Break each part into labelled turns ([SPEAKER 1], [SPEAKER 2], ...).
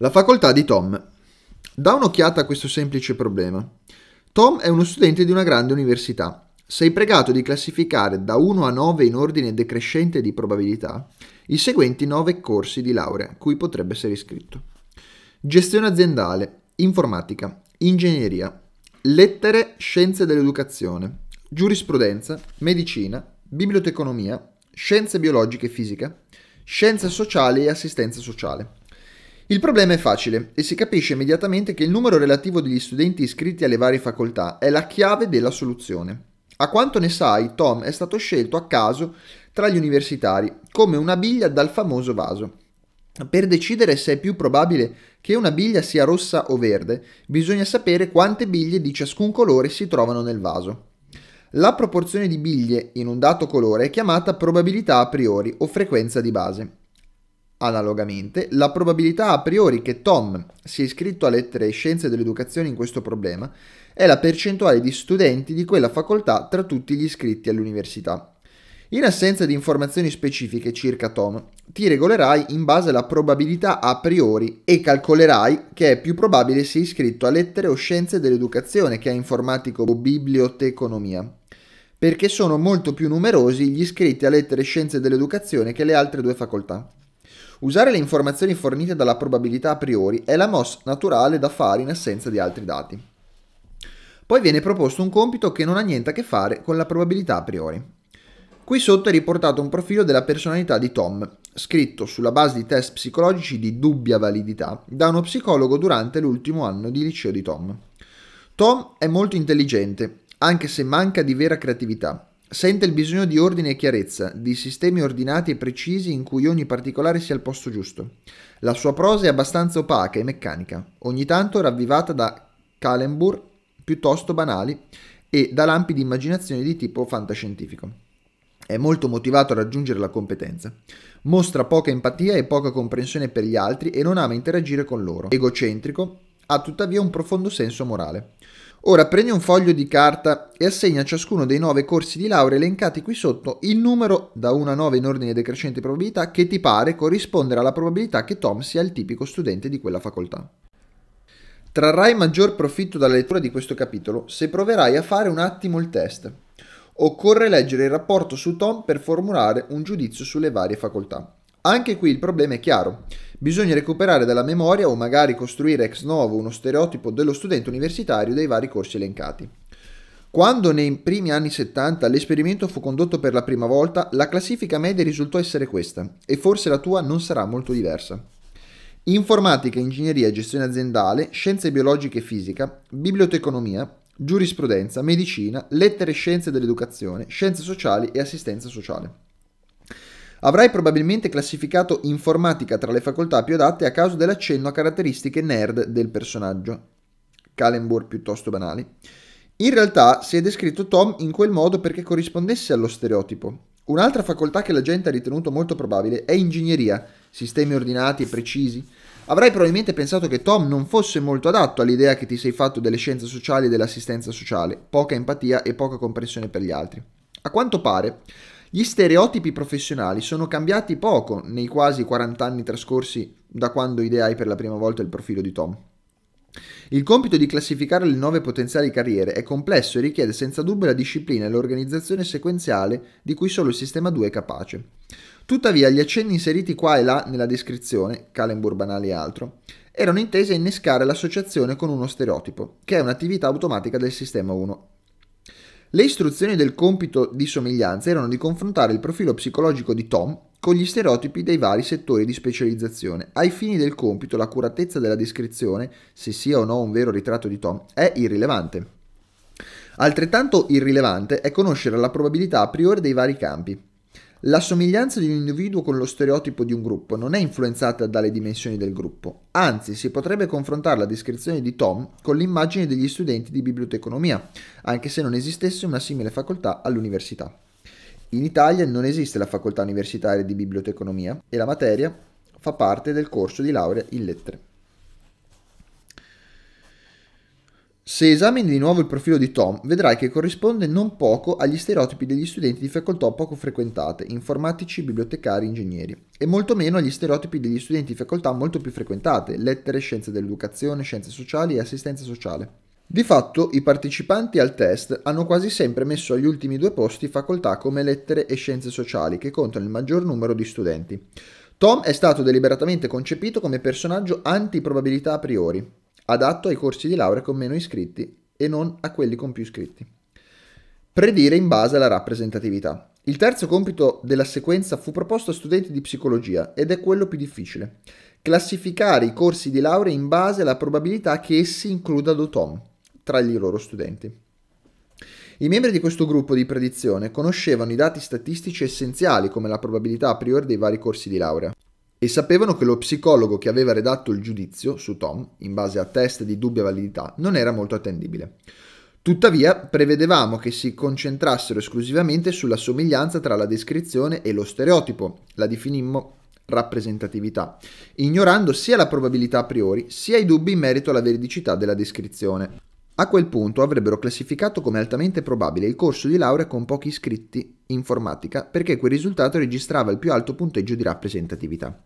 [SPEAKER 1] La facoltà di Tom. Da un'occhiata a questo semplice problema. Tom è uno studente di una grande università. Sei pregato di classificare da 1 a 9 in ordine decrescente di probabilità i seguenti 9 corsi di laurea cui potrebbe essere iscritto. Gestione aziendale, informatica, ingegneria, lettere, scienze dell'educazione, giurisprudenza, medicina, biblioteconomia, scienze biologiche e fisica, scienze sociali e assistenza sociale. Il problema è facile e si capisce immediatamente che il numero relativo degli studenti iscritti alle varie facoltà è la chiave della soluzione. A quanto ne sai, Tom è stato scelto a caso tra gli universitari, come una biglia dal famoso vaso. Per decidere se è più probabile che una biglia sia rossa o verde, bisogna sapere quante biglie di ciascun colore si trovano nel vaso. La proporzione di biglie in un dato colore è chiamata probabilità a priori o frequenza di base. Analogamente, la probabilità a priori che Tom sia iscritto a lettere e scienze dell'educazione in questo problema è la percentuale di studenti di quella facoltà tra tutti gli iscritti all'università. In assenza di informazioni specifiche circa Tom, ti regolerai in base alla probabilità a priori e calcolerai che è più probabile sia iscritto a lettere o scienze dell'educazione che a informatico o biblioteconomia perché sono molto più numerosi gli iscritti a lettere e scienze dell'educazione che le altre due facoltà. Usare le informazioni fornite dalla probabilità a priori è la mossa naturale da fare in assenza di altri dati. Poi viene proposto un compito che non ha niente a che fare con la probabilità a priori. Qui sotto è riportato un profilo della personalità di Tom, scritto sulla base di test psicologici di dubbia validità da uno psicologo durante l'ultimo anno di liceo di Tom. Tom è molto intelligente, anche se manca di vera creatività, Sente il bisogno di ordine e chiarezza, di sistemi ordinati e precisi in cui ogni particolare sia al posto giusto. La sua prosa è abbastanza opaca e meccanica, ogni tanto ravvivata da calembur piuttosto banali e da lampi di immaginazione di tipo fantascientifico. È molto motivato a raggiungere la competenza. Mostra poca empatia e poca comprensione per gli altri e non ama interagire con loro. Egocentrico, ha tuttavia un profondo senso morale. Ora prendi un foglio di carta e assegna a ciascuno dei nove corsi di laurea elencati qui sotto il numero da 1 a 9 in ordine decrescente probabilità che ti pare corrispondere alla probabilità che Tom sia il tipico studente di quella facoltà. Trarrai maggior profitto dalla lettura di questo capitolo se proverai a fare un attimo il test. Occorre leggere il rapporto su Tom per formulare un giudizio sulle varie facoltà. Anche qui il problema è chiaro. Bisogna recuperare dalla memoria o magari costruire ex novo uno stereotipo dello studente universitario dei vari corsi elencati. Quando nei primi anni 70 l'esperimento fu condotto per la prima volta, la classifica media risultò essere questa, e forse la tua non sarà molto diversa. Informatica, ingegneria, gestione aziendale, scienze biologiche e fisica, biblioteconomia, giurisprudenza, medicina, lettere e scienze dell'educazione, scienze sociali e assistenza sociale. Avrai probabilmente classificato informatica tra le facoltà più adatte a causa dell'accenno a caratteristiche nerd del personaggio. Kallenburg piuttosto banali. In realtà si è descritto Tom in quel modo perché corrispondesse allo stereotipo. Un'altra facoltà che la gente ha ritenuto molto probabile è ingegneria, sistemi ordinati e precisi. Avrai probabilmente pensato che Tom non fosse molto adatto all'idea che ti sei fatto delle scienze sociali e dell'assistenza sociale, poca empatia e poca comprensione per gli altri. A quanto pare, gli stereotipi professionali sono cambiati poco nei quasi 40 anni trascorsi da quando ideai per la prima volta il profilo di Tom. Il compito di classificare le nuove potenziali carriere è complesso e richiede senza dubbio la disciplina e l'organizzazione sequenziale di cui solo il sistema 2 è capace. Tuttavia, gli accenni inseriti qua e là nella descrizione, Calenburg banale e altro, erano intesi a innescare l'associazione con uno stereotipo, che è un'attività automatica del sistema 1. Le istruzioni del compito di somiglianza erano di confrontare il profilo psicologico di Tom con gli stereotipi dei vari settori di specializzazione. Ai fini del compito, l'accuratezza della descrizione, se sia o no un vero ritratto di Tom, è irrilevante. Altrettanto irrilevante è conoscere la probabilità a priori dei vari campi. La somiglianza di un individuo con lo stereotipo di un gruppo non è influenzata dalle dimensioni del gruppo, anzi si potrebbe confrontare la descrizione di Tom con l'immagine degli studenti di biblioteconomia, anche se non esistesse una simile facoltà all'università. In Italia non esiste la facoltà universitaria di biblioteconomia e la materia fa parte del corso di laurea in lettere. Se esamini di nuovo il profilo di Tom, vedrai che corrisponde non poco agli stereotipi degli studenti di facoltà poco frequentate, informatici, bibliotecari, ingegneri, e molto meno agli stereotipi degli studenti di facoltà molto più frequentate, lettere, scienze dell'educazione, scienze sociali e assistenza sociale. Di fatto, i partecipanti al test hanno quasi sempre messo agli ultimi due posti facoltà come lettere e scienze sociali, che contano il maggior numero di studenti. Tom è stato deliberatamente concepito come personaggio anti-probabilità a priori, adatto ai corsi di laurea con meno iscritti e non a quelli con più iscritti. Predire in base alla rappresentatività. Il terzo compito della sequenza fu proposto a studenti di psicologia ed è quello più difficile. Classificare i corsi di laurea in base alla probabilità che essi includano Tom tra i loro studenti. I membri di questo gruppo di predizione conoscevano i dati statistici essenziali come la probabilità a priori dei vari corsi di laurea e sapevano che lo psicologo che aveva redatto il giudizio su Tom, in base a test di dubbia validità, non era molto attendibile. Tuttavia, prevedevamo che si concentrassero esclusivamente sulla somiglianza tra la descrizione e lo stereotipo, la definimmo rappresentatività, ignorando sia la probabilità a priori, sia i dubbi in merito alla veridicità della descrizione. A quel punto avrebbero classificato come altamente probabile il corso di laurea con pochi iscritti informatica perché quel risultato registrava il più alto punteggio di rappresentatività.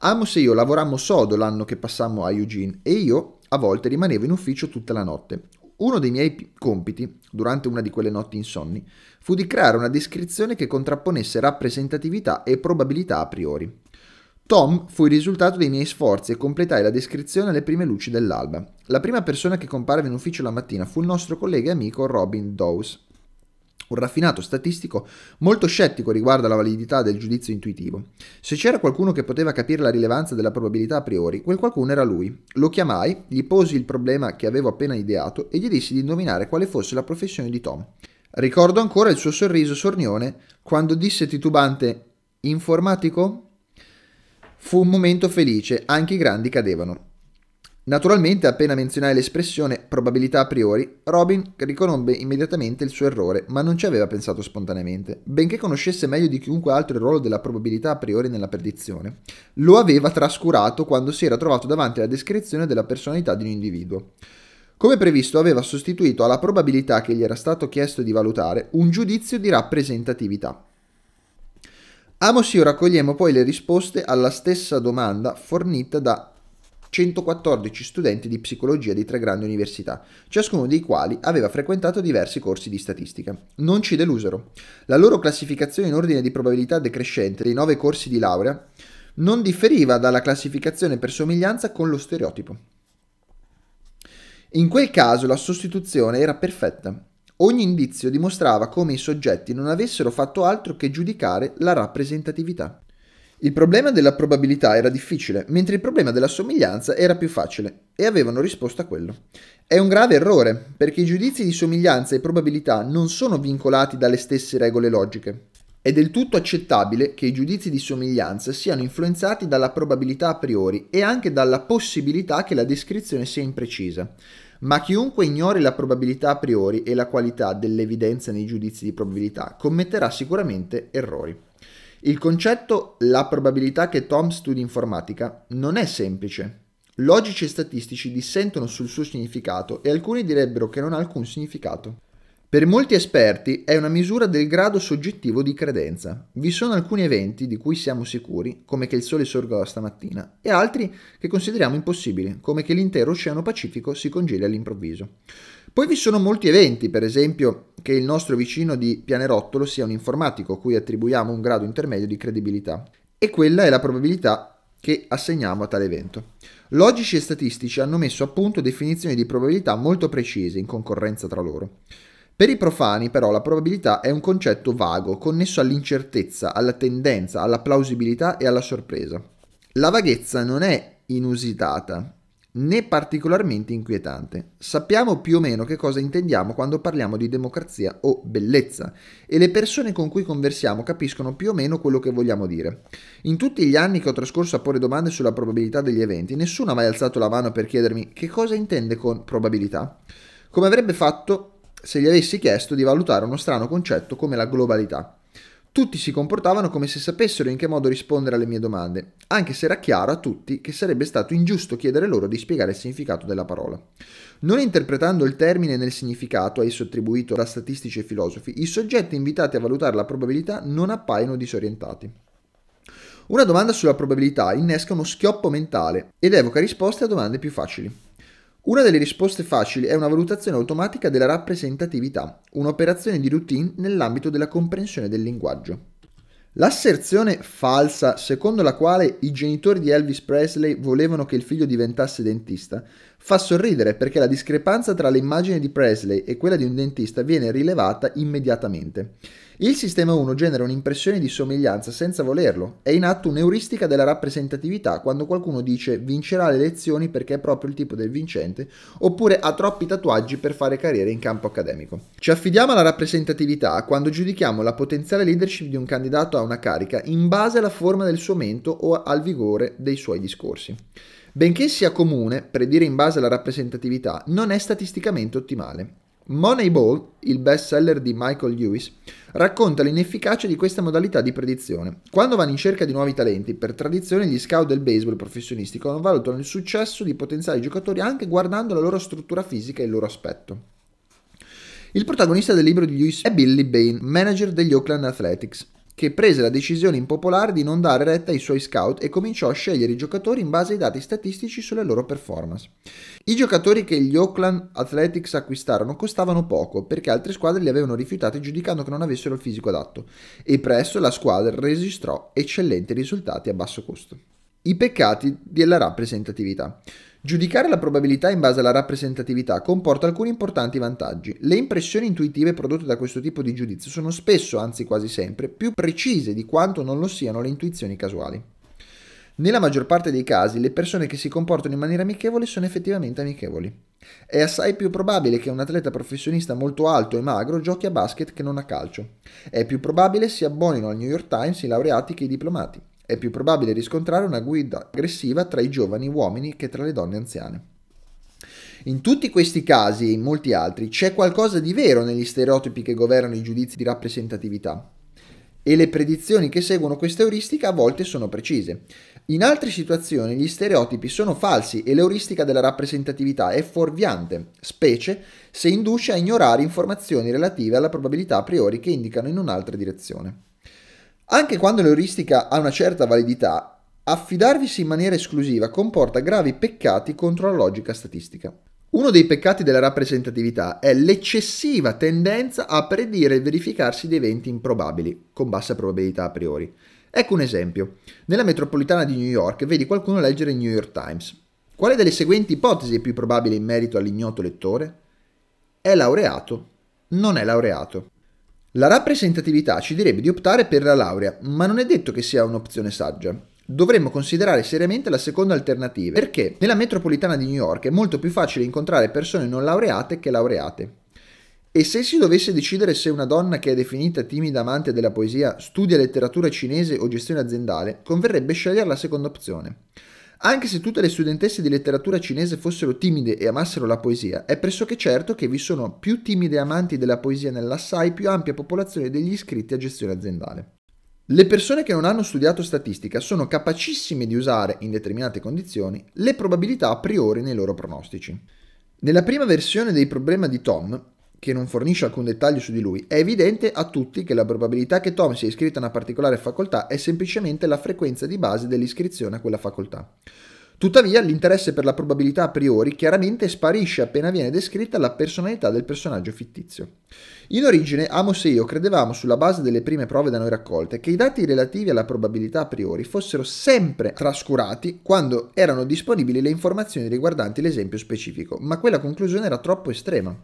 [SPEAKER 1] Amos e io lavorammo sodo l'anno che passammo a Eugene e io a volte rimanevo in ufficio tutta la notte. Uno dei miei compiti, durante una di quelle notti insonni, fu di creare una descrizione che contrapponesse rappresentatività e probabilità a priori. Tom fu il risultato dei miei sforzi e completai la descrizione alle prime luci dell'alba. La prima persona che comparve in ufficio la mattina fu il nostro collega e amico Robin Dawes, un raffinato statistico molto scettico riguardo alla validità del giudizio intuitivo. Se c'era qualcuno che poteva capire la rilevanza della probabilità a priori, quel qualcuno era lui. Lo chiamai, gli posi il problema che avevo appena ideato e gli dissi di indovinare quale fosse la professione di Tom. Ricordo ancora il suo sorriso sornione quando disse titubante Informatico? Fu un momento felice, anche i grandi cadevano. Naturalmente, appena menzionai l'espressione probabilità a priori, Robin riconobbe immediatamente il suo errore, ma non ci aveva pensato spontaneamente. Benché conoscesse meglio di chiunque altro il ruolo della probabilità a priori nella perdizione, lo aveva trascurato quando si era trovato davanti alla descrizione della personalità di un individuo. Come previsto, aveva sostituito alla probabilità che gli era stato chiesto di valutare un giudizio di rappresentatività, Amos io raccogliamo poi le risposte alla stessa domanda fornita da 114 studenti di psicologia di tre grandi università, ciascuno dei quali aveva frequentato diversi corsi di statistica. Non ci delusero. La loro classificazione in ordine di probabilità decrescente dei nove corsi di laurea non differiva dalla classificazione per somiglianza con lo stereotipo. In quel caso la sostituzione era perfetta. Ogni indizio dimostrava come i soggetti non avessero fatto altro che giudicare la rappresentatività. Il problema della probabilità era difficile, mentre il problema della somiglianza era più facile, e avevano risposto a quello. È un grave errore, perché i giudizi di somiglianza e probabilità non sono vincolati dalle stesse regole logiche. È del tutto accettabile che i giudizi di somiglianza siano influenzati dalla probabilità a priori e anche dalla possibilità che la descrizione sia imprecisa ma chiunque ignori la probabilità a priori e la qualità dell'evidenza nei giudizi di probabilità commetterà sicuramente errori. Il concetto la probabilità che Tom studi informatica non è semplice. Logici e statistici dissentono sul suo significato e alcuni direbbero che non ha alcun significato. Per molti esperti è una misura del grado soggettivo di credenza. Vi sono alcuni eventi di cui siamo sicuri, come che il Sole sorga stamattina, e altri che consideriamo impossibili, come che l'intero Oceano Pacifico si congeli all'improvviso. Poi vi sono molti eventi, per esempio che il nostro vicino di pianerottolo sia un informatico, cui attribuiamo un grado intermedio di credibilità. E quella è la probabilità che assegniamo a tale evento. Logici e statistici hanno messo a punto definizioni di probabilità molto precise in concorrenza tra loro. Per i profani però la probabilità è un concetto vago, connesso all'incertezza, alla tendenza, alla plausibilità e alla sorpresa. La vaghezza non è inusitata né particolarmente inquietante. Sappiamo più o meno che cosa intendiamo quando parliamo di democrazia o bellezza e le persone con cui conversiamo capiscono più o meno quello che vogliamo dire. In tutti gli anni che ho trascorso a porre domande sulla probabilità degli eventi, nessuno ha mai alzato la mano per chiedermi che cosa intende con probabilità. Come avrebbe fatto se gli avessi chiesto di valutare uno strano concetto come la globalità. Tutti si comportavano come se sapessero in che modo rispondere alle mie domande, anche se era chiaro a tutti che sarebbe stato ingiusto chiedere loro di spiegare il significato della parola. Non interpretando il termine nel significato a esso attribuito da statistici e filosofi, i soggetti invitati a valutare la probabilità non appaiono disorientati. Una domanda sulla probabilità innesca uno schioppo mentale ed evoca risposte a domande più facili. Una delle risposte facili è una valutazione automatica della rappresentatività, un'operazione di routine nell'ambito della comprensione del linguaggio. L'asserzione falsa secondo la quale i genitori di Elvis Presley volevano che il figlio diventasse dentista fa sorridere perché la discrepanza tra l'immagine di Presley e quella di un dentista viene rilevata immediatamente. Il sistema 1 genera un'impressione di somiglianza senza volerlo. È in atto un'euristica della rappresentatività quando qualcuno dice vincerà le elezioni perché è proprio il tipo del vincente oppure ha troppi tatuaggi per fare carriera in campo accademico. Ci affidiamo alla rappresentatività quando giudichiamo la potenziale leadership di un candidato a una carica in base alla forma del suo mento o al vigore dei suoi discorsi. Benché sia comune predire in base alla rappresentatività, non è statisticamente ottimale. Moneyball, il best seller di Michael Lewis, racconta l'inefficacia di questa modalità di predizione. Quando vanno in cerca di nuovi talenti, per tradizione gli scout del baseball professionistico non valutano il successo di potenziali giocatori anche guardando la loro struttura fisica e il loro aspetto. Il protagonista del libro di Lewis è Billy Bain, manager degli Oakland Athletics che prese la decisione impopolare di non dare retta ai suoi scout e cominciò a scegliere i giocatori in base ai dati statistici sulle loro performance. I giocatori che gli Oakland Athletics acquistarono costavano poco perché altre squadre li avevano rifiutati giudicando che non avessero il fisico adatto e presto la squadra registrò eccellenti risultati a basso costo. I peccati della rappresentatività. Giudicare la probabilità in base alla rappresentatività comporta alcuni importanti vantaggi. Le impressioni intuitive prodotte da questo tipo di giudizio sono spesso, anzi quasi sempre, più precise di quanto non lo siano le intuizioni casuali. Nella maggior parte dei casi le persone che si comportano in maniera amichevole sono effettivamente amichevoli. È assai più probabile che un atleta professionista molto alto e magro giochi a basket che non a calcio. È più probabile si abbonino al New York Times i laureati che i diplomati. È più probabile riscontrare una guida aggressiva tra i giovani uomini che tra le donne anziane. In tutti questi casi e in molti altri c'è qualcosa di vero negli stereotipi che governano i giudizi di rappresentatività e le predizioni che seguono questa euristica a volte sono precise. In altre situazioni gli stereotipi sono falsi e l'euristica della rappresentatività è fuorviante, specie se induce a ignorare informazioni relative alla probabilità a priori che indicano in un'altra direzione. Anche quando l'euristica ha una certa validità, affidarvisi in maniera esclusiva comporta gravi peccati contro la logica statistica. Uno dei peccati della rappresentatività è l'eccessiva tendenza a predire il verificarsi di eventi improbabili, con bassa probabilità a priori. Ecco un esempio. Nella metropolitana di New York vedi qualcuno leggere il New York Times. Quale delle seguenti ipotesi è più probabile in merito all'ignoto lettore? È laureato? Non è laureato. La rappresentatività ci direbbe di optare per la laurea, ma non è detto che sia un'opzione saggia. Dovremmo considerare seriamente la seconda alternativa, perché nella metropolitana di New York è molto più facile incontrare persone non laureate che laureate. E se si dovesse decidere se una donna che è definita timida amante della poesia studia letteratura cinese o gestione aziendale, converrebbe scegliere la seconda opzione. Anche se tutte le studentesse di letteratura cinese fossero timide e amassero la poesia, è pressoché certo che vi sono più timide amanti della poesia nell'assai più ampia popolazione degli iscritti a gestione aziendale. Le persone che non hanno studiato statistica sono capacissime di usare, in determinate condizioni, le probabilità a priori nei loro pronostici. Nella prima versione dei problemi di Tom, che non fornisce alcun dettaglio su di lui, è evidente a tutti che la probabilità che Tom sia iscritto a una particolare facoltà è semplicemente la frequenza di base dell'iscrizione a quella facoltà. Tuttavia, l'interesse per la probabilità a priori chiaramente sparisce appena viene descritta la personalità del personaggio fittizio. In origine, Amos e io credevamo, sulla base delle prime prove da noi raccolte, che i dati relativi alla probabilità a priori fossero sempre trascurati quando erano disponibili le informazioni riguardanti l'esempio specifico, ma quella conclusione era troppo estrema.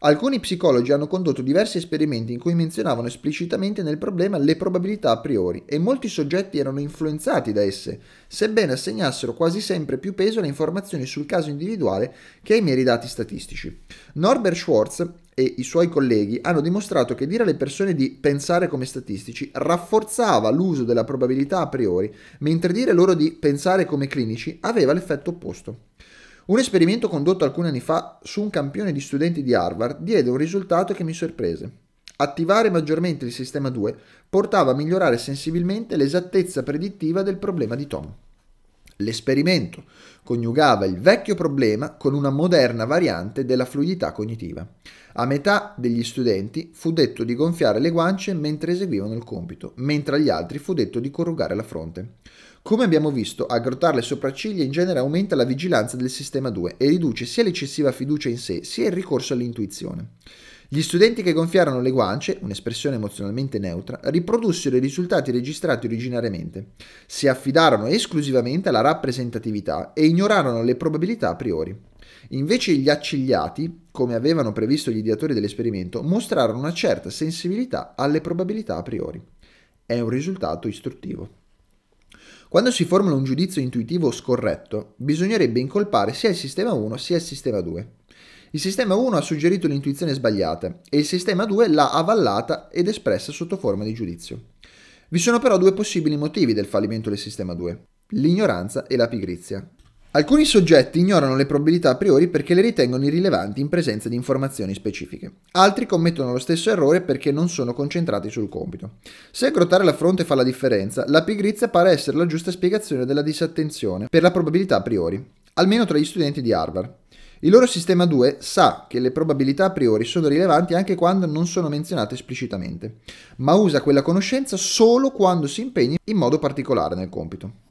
[SPEAKER 1] Alcuni psicologi hanno condotto diversi esperimenti in cui menzionavano esplicitamente nel problema le probabilità a priori e molti soggetti erano influenzati da esse, sebbene assegnassero quasi sempre più peso alle informazioni sul caso individuale che ai meri dati statistici. Norbert Schwartz e i suoi colleghi hanno dimostrato che dire alle persone di pensare come statistici rafforzava l'uso della probabilità a priori, mentre dire loro di pensare come clinici aveva l'effetto opposto. Un esperimento condotto alcuni anni fa su un campione di studenti di Harvard diede un risultato che mi sorprese. Attivare maggiormente il sistema 2 portava a migliorare sensibilmente l'esattezza predittiva del problema di Tom. L'esperimento coniugava il vecchio problema con una moderna variante della fluidità cognitiva. A metà degli studenti fu detto di gonfiare le guance mentre eseguivano il compito, mentre agli altri fu detto di corrugare la fronte. Come abbiamo visto, aggrottar le sopracciglia in genere aumenta la vigilanza del sistema 2 e riduce sia l'eccessiva fiducia in sé sia il ricorso all'intuizione. Gli studenti che gonfiarono le guance, un'espressione emozionalmente neutra, riprodussero i risultati registrati originariamente. Si affidarono esclusivamente alla rappresentatività e ignorarono le probabilità a priori. Invece gli accigliati, come avevano previsto gli ideatori dell'esperimento, mostrarono una certa sensibilità alle probabilità a priori. È un risultato istruttivo. Quando si formula un giudizio intuitivo scorretto, bisognerebbe incolpare sia il sistema 1 sia il sistema 2. Il sistema 1 ha suggerito l'intuizione sbagliata e il sistema 2 l'ha avallata ed espressa sotto forma di giudizio. Vi sono però due possibili motivi del fallimento del sistema 2, l'ignoranza e la pigrizia. Alcuni soggetti ignorano le probabilità a priori perché le ritengono irrilevanti in presenza di informazioni specifiche. Altri commettono lo stesso errore perché non sono concentrati sul compito. Se aggrottare la fronte fa la differenza, la pigrizia pare essere la giusta spiegazione della disattenzione per la probabilità a priori, almeno tra gli studenti di Harvard. Il loro sistema 2 sa che le probabilità a priori sono rilevanti anche quando non sono menzionate esplicitamente, ma usa quella conoscenza solo quando si impegni in modo particolare nel compito.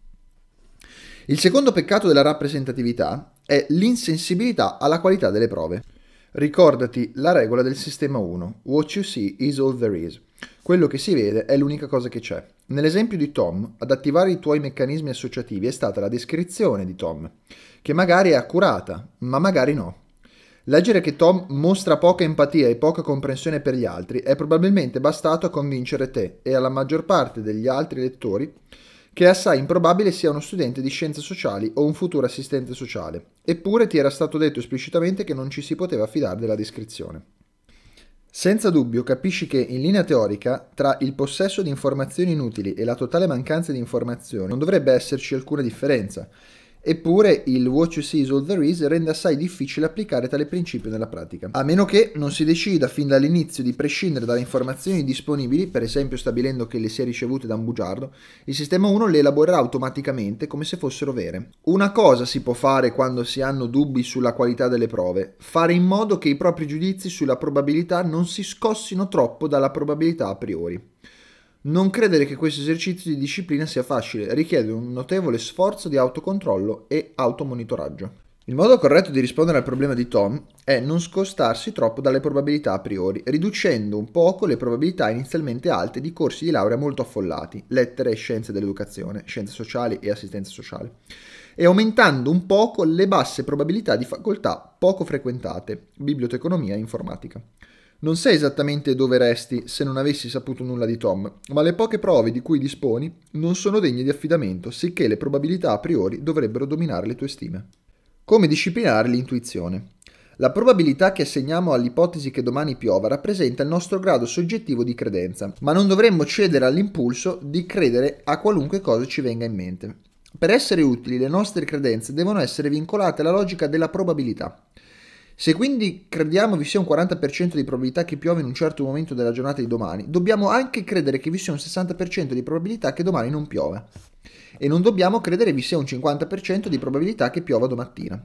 [SPEAKER 1] Il secondo peccato della rappresentatività è l'insensibilità alla qualità delle prove. Ricordati la regola del sistema 1, what you see is all there is. Quello che si vede è l'unica cosa che c'è. Nell'esempio di Tom, ad attivare i tuoi meccanismi associativi è stata la descrizione di Tom, che magari è accurata, ma magari no. Leggere che Tom mostra poca empatia e poca comprensione per gli altri è probabilmente bastato a convincere te e alla maggior parte degli altri lettori che è assai improbabile sia uno studente di scienze sociali o un futuro assistente sociale, eppure ti era stato detto esplicitamente che non ci si poteva fidare della descrizione. Senza dubbio capisci che in linea teorica tra il possesso di informazioni inutili e la totale mancanza di informazioni non dovrebbe esserci alcuna differenza, Eppure il What You See is All There Is rende assai difficile applicare tale principio nella pratica, a meno che non si decida fin dall'inizio di prescindere dalle informazioni disponibili, per esempio stabilendo che le sia ricevute da un bugiardo, il sistema 1 le elaborerà automaticamente come se fossero vere. Una cosa si può fare quando si hanno dubbi sulla qualità delle prove, fare in modo che i propri giudizi sulla probabilità non si scossino troppo dalla probabilità a priori. Non credere che questo esercizio di disciplina sia facile, richiede un notevole sforzo di autocontrollo e automonitoraggio. Il modo corretto di rispondere al problema di Tom è non scostarsi troppo dalle probabilità a priori, riducendo un poco le probabilità inizialmente alte di corsi di laurea molto affollati, lettere e scienze dell'educazione, scienze sociali e assistenza sociale, e aumentando un poco le basse probabilità di facoltà poco frequentate, biblioteconomia e informatica. Non sai esattamente dove resti se non avessi saputo nulla di Tom, ma le poche prove di cui disponi non sono degne di affidamento, sicché le probabilità a priori dovrebbero dominare le tue stime. Come disciplinare l'intuizione? La probabilità che assegniamo all'ipotesi che domani piova rappresenta il nostro grado soggettivo di credenza, ma non dovremmo cedere all'impulso di credere a qualunque cosa ci venga in mente. Per essere utili le nostre credenze devono essere vincolate alla logica della probabilità. Se quindi crediamo vi sia un 40% di probabilità che piove in un certo momento della giornata di domani, dobbiamo anche credere che vi sia un 60% di probabilità che domani non piova. E non dobbiamo credere vi sia un 50% di probabilità che piova domattina.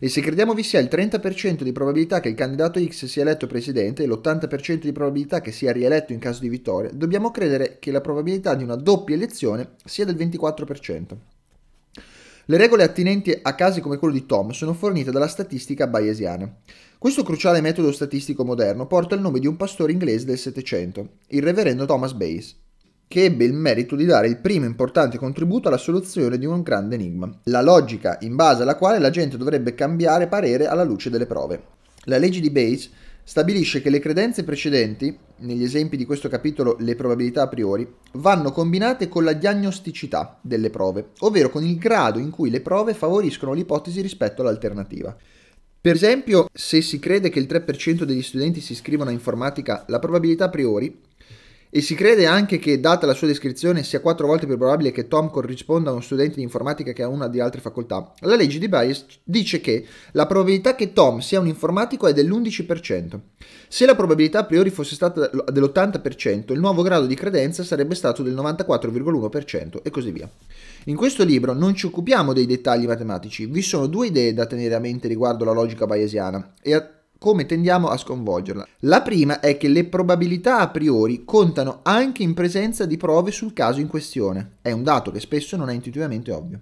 [SPEAKER 1] E se crediamo vi sia il 30% di probabilità che il candidato X sia eletto presidente e l'80% di probabilità che sia rieletto in caso di vittoria, dobbiamo credere che la probabilità di una doppia elezione sia del 24%. Le regole attinenti a casi come quello di Tom sono fornite dalla statistica bayesiana. Questo cruciale metodo statistico moderno porta il nome di un pastore inglese del Settecento, il reverendo Thomas Bayes, che ebbe il merito di dare il primo importante contributo alla soluzione di un grande enigma, la logica in base alla quale la gente dovrebbe cambiare parere alla luce delle prove. La legge di Bayes stabilisce che le credenze precedenti, negli esempi di questo capitolo le probabilità a priori, vanno combinate con la diagnosticità delle prove, ovvero con il grado in cui le prove favoriscono l'ipotesi rispetto all'alternativa. Per esempio, se si crede che il 3% degli studenti si iscrivano a informatica, la probabilità a priori e si crede anche che, data la sua descrizione, sia quattro volte più probabile che Tom corrisponda a uno studente di informatica che a una di altre facoltà. La legge di Bayes dice che la probabilità che Tom sia un informatico è dell'11%. Se la probabilità a priori fosse stata dell'80%, il nuovo grado di credenza sarebbe stato del 94,1% e così via. In questo libro non ci occupiamo dei dettagli matematici, vi sono due idee da tenere a mente riguardo la logica bayesiana e a come tendiamo a sconvolgerla? La prima è che le probabilità a priori contano anche in presenza di prove sul caso in questione. È un dato che spesso non è intuitivamente ovvio.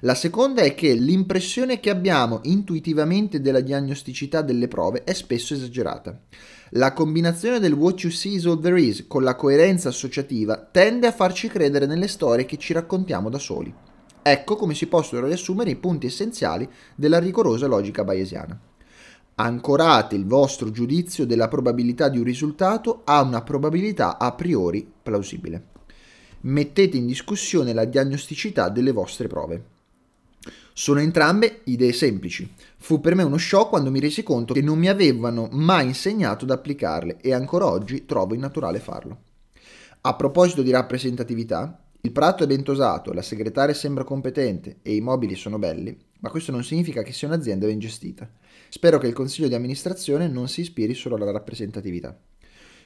[SPEAKER 1] La seconda è che l'impressione che abbiamo intuitivamente della diagnosticità delle prove è spesso esagerata. La combinazione del what you see is all there is con la coerenza associativa tende a farci credere nelle storie che ci raccontiamo da soli. Ecco come si possono riassumere i punti essenziali della rigorosa logica bayesiana. Ancorate il vostro giudizio della probabilità di un risultato a una probabilità a priori plausibile. Mettete in discussione la diagnosticità delle vostre prove. Sono entrambe idee semplici. Fu per me uno shock quando mi resi conto che non mi avevano mai insegnato ad applicarle e ancora oggi trovo innaturale farlo. A proposito di rappresentatività, il prato è bentosato, la segretaria sembra competente e i mobili sono belli, ma questo non significa che sia un'azienda ben gestita. Spero che il consiglio di amministrazione non si ispiri solo alla rappresentatività.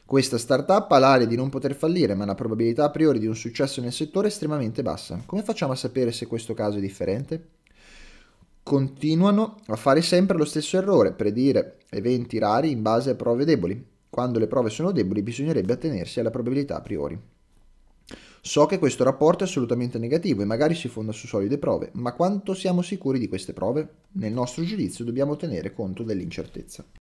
[SPEAKER 1] Questa startup ha l'aria di non poter fallire, ma la probabilità a priori di un successo nel settore è estremamente bassa. Come facciamo a sapere se questo caso è differente? Continuano a fare sempre lo stesso errore, predire eventi rari in base a prove deboli. Quando le prove sono deboli bisognerebbe attenersi alla probabilità a priori. So che questo rapporto è assolutamente negativo e magari si fonda su solide prove, ma quanto siamo sicuri di queste prove? Nel nostro giudizio dobbiamo tenere conto dell'incertezza.